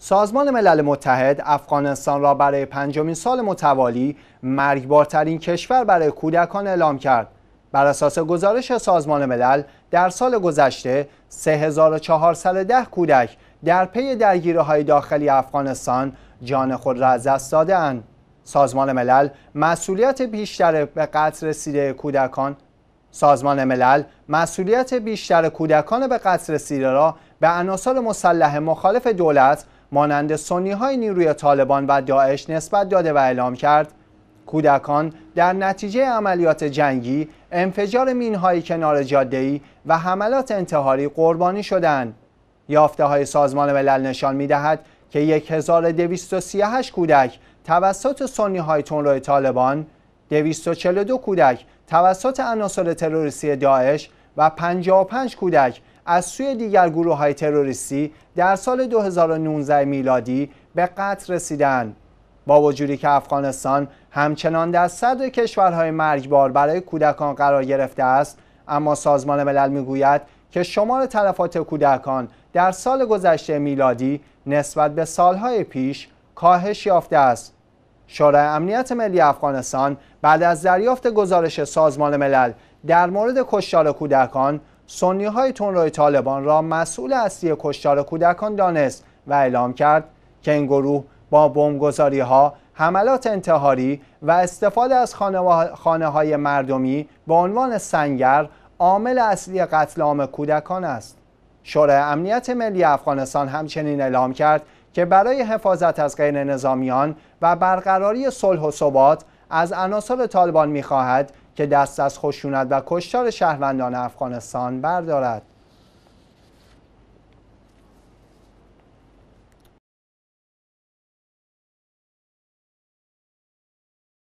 سازمان ملل متحد افغانستان را برای پنجمین سال متوالی مرگبارترین کشور برای کودکان اعلام کرد. بر اساس گزارش سازمان ملل در سال گذشته 3410 کودک در پی درگیری‌های داخلی افغانستان جان خود را از دست دادند. سازمان ملل مسئولیت بیشتر به قتل کودکان سازمان ملل مسئولیت بیشتر کودکان به قتل رسیده را به عناصر مسلح مخالف دولت مانند سنی های نیروی طالبان و داعش نسبت داده و اعلام کرد کودکان در نتیجه عملیات جنگی، انفجار مینهای کنار ای و حملات انتحاری قربانی شدند. یافته های سازمان ملل نشان می دهد که 1238 کودک توسط سنی های تنروی طالبان، 242 کودک توسط عناصر تروریستی داعش و 55 کودک از سوی دیگر گروه های تروریستی در سال 2019 میلادی به قتل رسیدند. با وجودی که افغانستان همچنان در صدر کشورهای مرگبار برای کودکان قرار گرفته است اما سازمان ملل میگوید که شمار تلفات کودکان در سال گذشته میلادی نسبت به سالهای پیش کاهش یافته است شورای امنیت ملی افغانستان بعد از دریافت گزارش سازمان ملل در مورد کشتار کودکان سنی های تون طالبان را مسئول اصلی کشتار کودکان دانست و اعلام کرد که این گروه با بمبگذاری ها، حملات انتحاری و استفاده از خانه های مردمی به عنوان سنگر عامل اصلی قتل عام کودکان است. شورای امنیت ملی افغانستان همچنین اعلام کرد که برای حفاظت از غیر نظامیان و برقراری صلح و ثبات از عناصر طالبان میخواهد که دست از خشونت و کشتار شهروندان افغانستان بردارد